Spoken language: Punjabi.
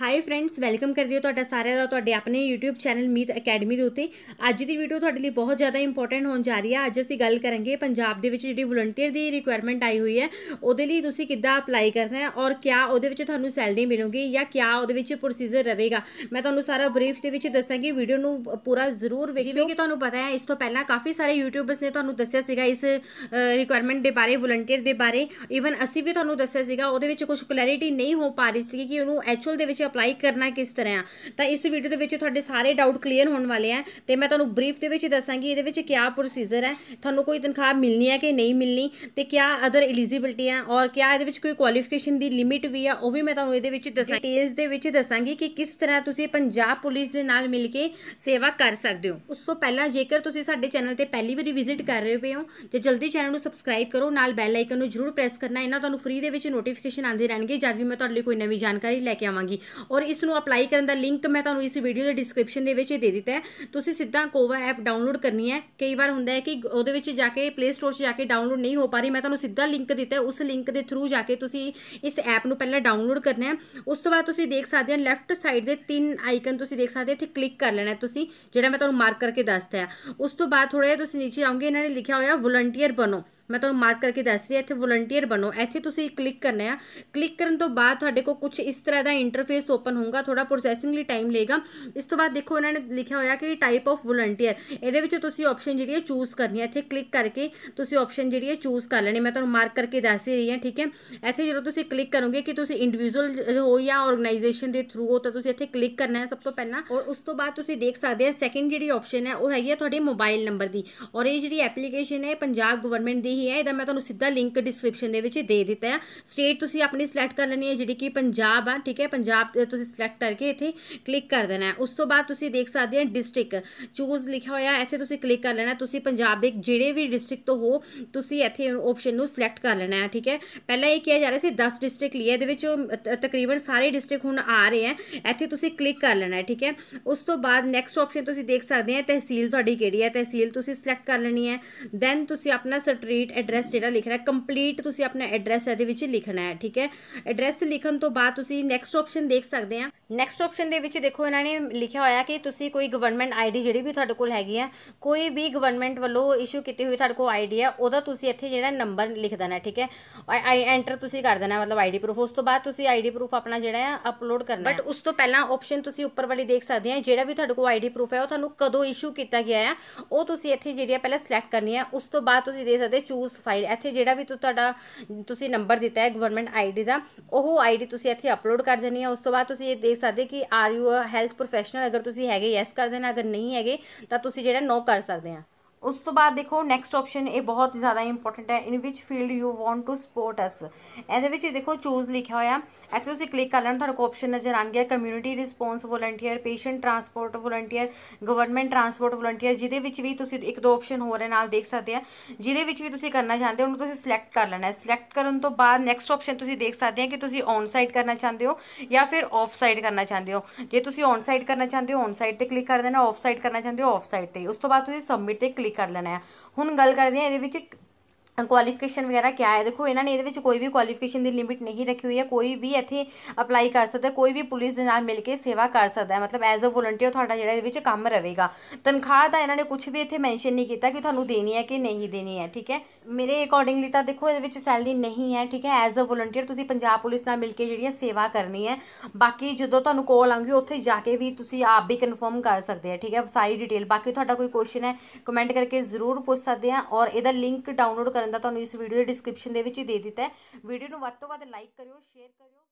ਹਾਈ ਫਰੈਂਡਸ ਵੈਲਕਮ ਕਰਦੇ ਹੋ ਤੁਹਾਡਾ ਸਾਰਿਆਂ ਦਾ ਤੁਹਾਡੇ ਆਪਣੇ YouTube ਚੈਨਲ ਮੀਤ ਅਕੈਡਮੀ ਦੇ ਉੱਤੇ ਅੱਜ ਦੀ ਵੀਡੀਓ ਤੁਹਾਡੇ ਲਈ ਬਹੁਤ ਜ਼ਿਆਦਾ ਇੰਪੋਰਟੈਂਟ ਹੋਣ ਜਾ ਰਹੀ ਹੈ ਅੱਜ ਅਸੀਂ ਗੱਲ ਕਰਾਂਗੇ ਪੰਜਾਬ ਦੇ ਵਿੱਚ ਜਿਹੜੀ ਵਲੰਟੀਅਰ ਦੀ ਰਿਕੁਆਇਰਮੈਂਟ ਆਈ ਹੋਈ ਹੈ ਉਹਦੇ ਲਈ ਤੁਸੀਂ ਕਿੱਦਾਂ ਅਪਲਾਈ ਕਰਨਾ ਹੈ ਔਰ ਕਿਆ ਉਹਦੇ ਵਿੱਚ ਤੁਹਾਨੂੰ ਸੈਲਰੀ ਮਿਲੂਗੀ ਜਾਂ ਕਿਆ ਉਹਦੇ ਵਿੱਚ ਪ੍ਰੋਸੀਜਰ ਰਹੇਗਾ ਮੈਂ ਤੁਹਾਨੂੰ ਸਾਰਾ ਬਰੀਫ ਦੇ ਵਿੱਚ ਦੱਸਾਂਗੀ ਵੀਡੀਓ ਨੂੰ ਪੂਰਾ ਜ਼ਰੂਰ ਵੇਖਿਓ ਜਿਵੇਂ ਕਿ ਤੁਹਾਨੂੰ ਪਤਾ ਹੈ ਇਸ ਤੋਂ ਪਹਿਲਾਂ ਕਾਫੀ ਸਾਰੇ ਯੂਟਿਊਬਰਸ ਨੇ ਤੁਹਾਨੂੰ ਦੱਸਿਆ ਸੀਗਾ ਇਸ ਰਿਕੁਆਇਰਮੈਂਟ ਦੇ ਬਾਰੇ ਵਲੰਟੀਅਰ ਦੇ ਬਾਰੇ ਇਵਨ ਅਸੀਂ ਵੀ ਤੁਹਾਨੂੰ ਦੱਸਿਆ ਸੀਗਾ ਉਹਦੇ ਵਿੱਚ ਕੁਝ ਕਲੈਰਿਟੀ ਨਹੀਂ ਹੋ ਪਾ ਰਹੀ ਸੀ ਕਿ ਉਹਨੂੰ ਐਕਚੁਅਲ ਦੇ ਵਿੱਚ ਅਪਲਾਈ ਕਰਨਾ ਕਿਸ ਤਰ੍ਹਾਂ ਆ ਤਾਂ ਇਸ ਵੀਡੀਓ ਦੇ ਵਿੱਚ ਤੁਹਾਡੇ ਸਾਰੇ ਡਾਊਟ ਕਲੀਅਰ ਹੋਣ ਵਾਲੇ ਆ ਤੇ ਮੈਂ ਤੁਹਾਨੂੰ ਬਰੀਫ ਦੇ ਵਿੱਚ ਦੱਸਾਂਗੀ ਇਹਦੇ ਵਿੱਚ ਕੀ ਪ੍ਰੋਸੀਜਰ ਹੈ ਤੁਹਾਨੂੰ ਕੋਈ ਤਨਖਾਹ ਮਿਲਣੀ ਹੈ ਕਿ ਨਹੀਂ ਮਿਲਣੀ ਤੇ ਕੀ ਅਦਰ ਐਲੀਜੀਬਿਲਟੀ ਹੈ ਔਰ ਕੀ ਇਹਦੇ ਵਿੱਚ ਕੋਈ ਕੁਆਲੀਫਿਕੇਸ਼ਨ ਦੀ ਲਿਮਿਟ ਵੀ ਆ ਉਹ ਵੀ ਮੈਂ ਤੁਹਾਨੂੰ ਇਹਦੇ ਵਿੱਚ ਦੱਸਾਂ ਡਿਟੇਲਸ ਦੇ ਵਿੱਚ ਦੱਸਾਂਗੀ ਕਿ ਕਿਸ ਤਰ੍ਹਾਂ ਤੁਸੀਂ ਪੰਜਾਬ ਪੁਲਿਸ ਦੇ ਨਾਲ ਮਿਲ ਕੇ ਸੇਵਾ ਕਰ ਸਕਦੇ ਹੋ ਉਸ ਤੋਂ ਪਹਿਲਾਂ ਜੇਕਰ ਤੁਸੀਂ ਸਾਡੇ ਚੈਨਲ ਤੇ ਪਹਿਲੀ ਵਾਰੀ ਵਿਜ਼ਿਟ ਕਰ ਰਹੇ ਹੋ ਜੇ ਜਲਦੀ ਚੈਨਲ ਨੂੰ ਸਬਸਕ੍ਰਾਈਬ ਕਰੋ ਨਾਲ ਬੈਲ ਆਈਕਨ ਨੂੰ ਜ਼ਰੂਰ ਪ੍ਰੈਸ ਕਰਨਾ ਇਹਨਾਂ ਤੁਹਾਨੂੰ ਫ੍ਰੀ ਦੇ ਵਿੱਚ ਨੋਟੀਫਿਕੇਸ਼ਨ ਆਉਂਦੇ ਰਹਿਣਗੇ ਜਦ ਵੀ ਮੈਂ ਤੁਹਾਡੇ ਲਈ ਕੋਈ ਨਵੀਂ ਜਾਣਕਾਰੀ ਲੈ ਕੇ ਆਵਾਂਗੀ ਔਰ ਇਸ ਨੂੰ ਅਪਲਾਈ ਕਰਨ ਦਾ ਲਿੰਕ ਮੈਂ ਤੁਹਾਨੂੰ ਇਸ ਵੀਡੀਓ ਦੇ ਡਿਸਕ੍ਰਿਪਸ਼ਨ ਦੇ ਵਿੱਚ ਦੇ ਦਿੱਤਾ ਹੈ ਤੁਸੀਂ ਸਿੱਧਾ ਕੋਵਾ ਐਪ ਡਾਊਨਲੋਡ ਕਰਨੀ ਹੈ ਕਈ ਵਾਰ ਹੁੰਦਾ ਹੈ ਕਿ ਉਹਦੇ ਵਿੱਚ ਜਾ ਕੇ ਪਲੇ ਸਟੋਰ 'ਚ ਜਾ ਕੇ ਡਾਊਨਲੋਡ ਨਹੀਂ ਹੋ ਪਾ ਰਹੀ ਮੈਂ ਤੁਹਾਨੂੰ ਸਿੱਧਾ ਲਿੰਕ ਦਿੱਤਾ ਹੈ ਉਸ ਲਿੰਕ ਦੇ ਥਰੂ ਜਾ ਕੇ ਤੁਸੀਂ ਇਸ ਐਪ ਨੂੰ ਪਹਿਲਾਂ ਡਾਊਨਲੋਡ ਕਰਨਾ ਹੈ ਉਸ ਤੋਂ ਬਾਅਦ ਤੁਸੀਂ ਦੇਖ ਸਕਦੇ ਹੋ ਲੈਫਟ ਸਾਈਡ ਦੇ ਤਿੰਨ ਆਈਕਨ ਤੁਸੀਂ ਦੇਖ ਸਕਦੇ ਇੱਥੇ ਕਲਿੱਕ ਕਰ ਲੈਣਾ ਤੁਸੀਂ ਜਿਹੜਾ ਮੈਂ ਤੁਹਾਨੂੰ ਮਾਰਕ ਕਰਕੇ ਦੱਸਤਾ ਹੈ ਉਸ ਤੋਂ ਬਾਅਦ ਥੋੜਾ ਜਿਹਾ ਤੁਸੀਂ ਨੀਚੇ ਆਉਂਗੇ ਇਹਨਾਂ ਨੇ ਲਿਖਿਆ ਹੋਇਆ ਵੋਲੰਟੀਅਰ ਬਣੋ ਮੈਂ ਤੁਹਾਨੂੰ ਮਾਰਕ ਕਰਕੇ ਦੱਸ ਰਹੀ ਹਾਂ ਇੱਥੇ ਵੋਲੰਟੀਅਰ ਬਣੋ ਇੱਥੇ ਤੁਸੀਂ ਕਲਿੱਕ ਕਰਨਾ ਹੈ ਕਲਿੱਕ ਕਰਨ ਤੋਂ ਬਾਅਦ ਤੁਹਾਡੇ ਕੋਲ ਕੁਝ ਇਸ ਤਰ੍ਹਾਂ ਦਾ ਇੰਟਰਫੇਸ ਓਪਨ ਹੋਊਗਾ ਥੋੜਾ ਪ੍ਰੋਸੈਸਿੰਗ ਲਈ ਟਾਈਮ ਲਏਗਾ ਇਸ ਤੋਂ ਬਾਅਦ ਦੇਖੋ ਇਹਨਾਂ ਨੇ ਲਿਖਿਆ ਹੋਇਆ ਕਿ ਟਾਈਪ ਆਫ ਵੋਲੰਟੀਅਰ ਇਹਦੇ ਵਿੱਚ ਤੁਸੀਂ ਆਪਸ਼ਨ ਜਿਹੜੀ ਹੈ ਚੂਜ਼ ਕਰਨੀ ਹੈ ਇੱਥੇ ਕਲਿੱਕ ਕਰਕੇ ਤੁਸੀਂ ਆਪਸ਼ਨ ਜਿਹੜੀ ਹੈ ਚੂਜ਼ ਕਰ ਲੈਣੀ ਮੈਂ ਤੁਹਾਨੂੰ ਮਾਰਕ ਕਰਕੇ ਦੱਸ ਰਹੀ ਹਾਂ ਠੀਕ ਹੈ ਇੱਥੇ ਜਦੋਂ ਤੁਸੀਂ ਕਲਿੱਕ ਕਰੋਗੇ ਕਿ ਤੁਸੀਂ ਇੰਡੀਵਿਜੂਅਲ ਹੋ ਜਾਂ ਆਰਗੇਨਾਈਜੇਸ਼ਨ ਦੇ ਥਰੂ ਹੋ ਤਾਂ ਤੁਸੀਂ ਇੱਥੇ ਕਲਿੱਕ ਕਰਨਾ ਹੈ ਸਭ ਤੋਂ ਪਹਿਲਾਂ ਔਰ ਉਸ ਤੋਂ ਬਾਅਦ ਤੁਸੀਂ ਦੇਖ ਸਕਦੇ ਹੋ ਸੈਕਿੰਡ ਜਿਹੜੀ ਆਪਸ਼ਨ ਹੈ ਉਹ ਹੈਗੀ ਹੈ ਤੁਹਾਡੇ ਮੋਬਾਈਲ ਨੰਬਰ ਦੀ ਔਰ ਇਹ ਜਿਹੜੀ ਐਪਲੀਕੇਸ਼ਨ ਹੈ ਪੰਜਾਬ ਗਵਰਨਮੈਂਟ ਦੀ ਨਹੀਂ ਹੈ ਇਹਦਾ ਮੈਂ ਤੁਹਾਨੂੰ ਸਿੱਧਾ ਲਿੰਕ ਡਿਸਕ੍ਰਿਪਸ਼ਨ ਦੇ ਵਿੱਚ ਦੇ ਦਿੱਤਾ ਹੈ ਸਟੇਟ ਤੁਸੀਂ ਆਪਣੀ ਸਿਲੈਕਟ ਕਰ ਲੈਣੀ ਹੈ ਜਿਹੜੀ ਕਿ ਪੰਜਾਬ ਆ ਠੀਕ ਹੈ ਪੰਜਾਬ ਤੁਸੀਂ ਸਿਲੈਕਟ ਕਰਕੇ ਇੱਥੇ ਕਲਿੱਕ ਕਰ ਦੇਣਾ ਹੈ ਉਸ ਤੋਂ ਬਾਅਦ ਤੁਸੀਂ ਦੇਖ ਸਕਦੇ ਹੋ ਡਿਸਟ੍ਰਿਕਟ ਚੂਜ਼ ਲਿਖਿਆ ਹੋਇਆ ਇੱਥੇ ਤੁਸੀਂ ਕਲਿੱਕ ਕਰ ਲੈਣਾ ਤੁਸੀਂ ਪੰਜਾਬ ਦੇ ਜਿਹੜੇ ਵੀ ਡਿਸਟ੍ਰਿਕਟ ਤੋਂ ਹੋ ਤੁਸੀਂ ਇੱਥੇ ਆਪਸ਼ਨ ਨੂੰ ਸਿਲੈਕਟ ਕਰ ਲੈਣਾ ਹੈ ਠੀਕ ਹੈ ਪਹਿਲਾਂ ਇਹ ਕਿਹਾ ਜਾ ਰਿਹਾ ਸੀ 10 ਡਿਸਟ੍ਰਿਕਟ ਲਈ ਇਹਦੇ ਵਿੱਚ ਤਕਰੀਬਨ ਸਾਰੇ ਡਿਸਟ੍ਰਿਕਟ ਹੁਣ ਆ ਰਹੇ ਹੈ ਇੱਥੇ ਤੁਸੀਂ ਕਲਿੱਕ ਕਰ ਲੈਣਾ ਹੈ ਠੀਕ ਹੈ ਉਸ ਤੋਂ ਬਾਅਦ ਨੈਕਸਟ ਆਪਸ਼ਨ ਤੁਸੀਂ ਦੇਖ ਸਕਦੇ ਹੋ ਤਹਿਸੀਲ ਤੁਹਾਡੀ ਕਿਹੜੀ ਹੈ ਤਹਿਸੀਲ ਤੁਸੀਂ ਸਿਲੈਕਟ ਕਰ ਲੈਣੀ ਹੈ ਦੈਨ ਤੁਸੀਂ ਆਪਣਾ ਸਟਰੀ ਕੰਪਲੀਟ ਐਡਰੈਸ ਜਿਹੜਾ ਲਿਖਣਾ ਹੈ ਕੰਪਲੀਟ ਤੁਸੀਂ ਆਪਣਾ ਐਡਰੈਸ ਇਹਦੇ ਵਿੱਚ ਲਿਖਣਾ ਹੈ ਠੀਕ ਹੈ ਐਡਰੈਸ ਲਿਖਣ ਤੋਂ ਬਾਅਦ ਤੁਸੀਂ ਨੈਕਸਟ ਆਪਸ਼ਨ ਦੇਖ ਸਕਦੇ ਆ ਨੈਕਸਟ ਆਪਸ਼ਨ ਦੇ ਵਿੱਚ ਦੇਖੋ ਇਹਨਾਂ ਨੇ ਲਿਖਿਆ ਹੋਇਆ ਕਿ ਤੁਸੀਂ ਕੋਈ ਗਵਰਨਮੈਂਟ ਆਈਡੀ ਜਿਹੜੀ ਵੀ ਤੁਹਾਡੇ ਕੋਲ ਹੈਗੀ ਆ ਕੋਈ ਵੀ ਗਵਰਨਮੈਂਟ ਵੱਲੋਂ ਇਸ਼ੂ ਕੀਤੀ ਹੋਈ ਤੁਹਾਡੇ ਕੋਲ ਆਈਡੀ ਆ ਉਹਦਾ ਤੁਸੀਂ ਇੱਥੇ ਜਿਹੜਾ ਨੰਬਰ ਲਿਖ ਦੇਣਾ ਠੀਕ ਹੈ ਆਈ ਐਂਟਰ ਤੁਸੀਂ ਕਰ ਦੇਣਾ ਮਤਲਬ ਆਈਡੀ ਪ੍ਰੂਫ ਉਸ ਤੋਂ ਬਾਅਦ ਤੁਸੀਂ ਆਈਡੀ ਪ੍ਰੂਫ ਆਪਣਾ ਜਿਹੜਾ ਆ ਅਪਲੋਡ ਕਰਨਾ ਬਟ ਉਸ ਤੋਂ ਪਹਿਲਾਂ ਆਪਸ਼ਨ ਤੁਸੀਂ ਉੱਪਰ ਵਾਲੀ ਦੇਖ ਸਕਦੇ ਆ ਜਿਹੜਾ ਵੀ ਤੁਹਾਡੇ ਕੋਲ ਆਈਡੀ ਪ੍ਰੂਫ ਹੈ ਉਹ ਤੁਹਾਨੂੰ ਕਦੋਂ ਇਸ਼ੂ ਕੀਤਾ ਗਿਆ ਆ ਉਹ ਤੁਸੀਂ ਇੱਥੇ ਜਿਹੜੀ ਆ ਪਹਿਲਾਂ ਸਿਲੈਕਟ ਕਰਨੀ ਆ ਉਸ ਤੋਂ ਬਾਅਦ ਤੁਸੀਂ ਦੇਖ ਸਕਦੇ ਚੂਜ਼ ਫਾਈਲ ਇੱਥੇ ਜਿਹੜਾ ਵੀ ਤੁਹਾਡਾ ਤੁਸੀਂ ਨੰਬਰ ਦਿੱਤਾ ਹੈ ਗਵਰਨਮੈਂਟ ਆਈਡੀ ਦਾ ਉਹ ਆਈਡੀ ਤੁਸੀਂ ਇੱਥੇ ਅਪਲੋਡ ਕਰ ਦੇਣੀ ਆ ਉਸ ਤੋਂ ਬਾਅਦ ਤੁਸੀਂ ਇਹ ਦੇ ਸਕਦੇ ਕਿ are you a health professional ਅਗਰ ਤੁਸੀਂ ਹੈਗੇ ਯੈਸ ਕਰ ਦੇਣਾ ਅਗਰ ਨਹੀਂ ਹੈਗੇ ਤਾਂ ਤੁਸੀਂ ਜਿਹੜਾ ਨੋ ਕਰ ਸਕਦੇ ਆ ਉਸ ਤੋਂ ਬਾਅਦ ਦੇਖੋ ਨੈਕਸਟ ਆਪਸ਼ਨ ਇਹ ਬਹੁਤ ਜ਼ਿਆਦਾ ਇੰਪੋਰਟੈਂਟ ਹੈ ਇਨ ਵਿਚ field you want to support us ਇਹਦੇ ਵਿੱਚ ਦੇਖੋ ਚੂਜ਼ ਲਿਖਿਆ ਹੋਇਆ ਇੱਥੇ ਤੁਸੀਂ ਕਲਿੱਕ ਕਰ ਲੈਣਾ ਕੋ ਆਪਸ਼ਨ ਨਜ਼ਰ ਆਣ ਗਿਆ community response volunteer patient transport volunteer government transport volunteer ਜਿਹਦੇ ਵਿੱਚ ਵੀ ਤੁਸੀਂ ਇੱਕ ਦੋ ਆਪਸ਼ਨ ਹੋਰ ਨਾਲ ਦੇਖ ਸਕਦੇ ਆ ਜਿਹਦੇ ਵਿੱਚ ਵੀ ਤੁਸੀਂ ਕਰਨਾ ਚਾਹੁੰਦੇ ਹੋ ਉਹਨੂੰ ਤੁਸੀਂ ਸਿਲੈਕਟ ਕਰ ਲੈਣਾ ਹੈ ਸਿਲੈਕਟ ਕਰਨ ਤੋਂ ਬਾਅਦ ਨੈਕਸਟ ਆਪਸ਼ਨ ਤੁਸੀਂ ਦੇਖ ਸਕਦੇ ਆ ਕਿ ਤੁਸੀਂ ਔਨ ਸਾਈਡ ਕਰਨਾ ਚਾਹੁੰਦੇ ਹੋ ਜਾਂ ਫਿਰ ਆਫ ਸਾਈਡ ਕਰਨਾ ਚਾਹੁੰਦੇ ਹੋ ਜੇ ਤੁਸੀਂ ਔਨ ਸਾਈਡ ਕਰਨਾ ਚਾਹੁੰਦੇ ਹੋ ਔਨ ਸਾਈਡ ਤੇ ਕਲਿੱਕ ਕਰ ਦੇਣਾ ਆਫ ਸਾਈਡ ਕਰਨਾ ਚਾਹੁੰਦੇ ਹੋ ਆਫ ਸਾਈਡ ਤੇ ਉਸ ਤੋਂ ਬਾਅਦ ਤੁਸੀਂ ਸਬਮਿਟ ਤੇ ਕਲਿੱਕ ਕਰ ਲੈਣਾ ਹੈ ਹੁਣ ਗੱਲ ਕਰਦੇ ਹਾਂ ਇਹਦੇ ਵਿੱਚ ਕੁਆਲੀਫਿਕੇਸ਼ਨ ਵਗੈਰਾ ਕਿਆ ਹੈ ਦੇਖੋ ਇਹਨਾਂ ਨੇ ਇਹਦੇ ਵਿੱਚ ਕੋਈ ਵੀ ਕੁਆਲੀਫਿਕੇਸ਼ਨ ਦੀ ਲਿਮਿਟ ਨਹੀਂ ਰੱਖੀ ਹੋਈ ਹੈ ਕੋਈ ਵੀ ਇੱਥੇ ਅਪਲਾਈ ਕਰ ਸਕਦਾ ਕੋਈ ਵੀ ਪੁਲਿਸ ਦੇ ਨਾਲ ਮਿਲ ਕੇ ਸੇਵਾ ਕਰ ਸਕਦਾ ਹੈ ਮਤਲਬ ਐਜ਼ ਅ ਵੋਲੰਟੀਅਰ ਤੁਹਾਡਾ ਜਿਹੜਾ ਇਹਦੇ ਵਿੱਚ ਕੰਮ ਰਹੇਗਾ ਤਨਖਾਹ ਦਾ ਇਹਨਾਂ ਨੇ ਕੁਝ ਵੀ ਇੱਥੇ ਮੈਂਸ਼ਨ ਨਹੀਂ ਕੀਤਾ ਕਿ ਤੁਹਾਨੂੰ ਦੇਣੀ ਹੈ ਕਿ ਨਹੀਂ ਦੇਣੀ ਹੈ ਠੀਕ ਹੈ ਮੇਰੇ ਅਕੋਰਡਿੰਗਲੀ ਤਾਂ ਦੇਖੋ ਇਹਦੇ ਵਿੱਚ ਸੈਲਰੀ ਨਹੀਂ ਹੈ ਠੀਕ ਹੈ ਐਜ਼ ਅ ਵੋਲੰਟੀਅਰ ਤੁਸੀਂ ਪੰਜਾਬ ਪੁਲਿਸ ਨਾਲ ਮਿਲ ਕੇ ਜਿਹੜੀਆਂ ਸੇਵਾ ਕਰਨੀ ਹੈ ਬਾਕੀ ਜਦੋਂ ਤੁਹਾਨੂੰ ਕੋਲ ਆਉਂਗੀ ਉੱਥੇ ਜਾ ਕੇ ਵੀ ਤੁਸੀਂ ਆਪ ਵੀ ਕਨਫਰਮ ਕਰ ਸਕਦੇ ਆ ਠੀਕ ਹੈ ਸਾਰੀ ਡਿਟੇਲ ਬਾਕੀ ਤੁਹਾਡਾ ਕੋਈ ਕੁਐਸਚਨ ਹੈ ਕਮੈਂਟ ਕਰਕੇ ਜ਼ਰੂਰ ਪੁੱਛ ਸਕਦੇ ਆ ਔਰ ਇਹਦਾ ਲਿੰਕ ਡਾਊਨਲੋਡ ਕਰਨ ਦਾ ਤੁਹਾਨੂੰ ਇਸ ਵੀਡੀਓ ਦੇ ਡਿਸਕ੍ਰਿਪਸ਼ਨ ਦੇ ਵਿੱਚ ਹੀ ਦੇ ਦਿੱਤਾ ਹੈ ਵੀਡੀਓ ਨੂੰ ਵੱਧ ਤੋਂ ਵੱਧ ਲਾਈਕ ਕਰਿਓ ਸ਼ੇਅਰ ਕਰਿਓ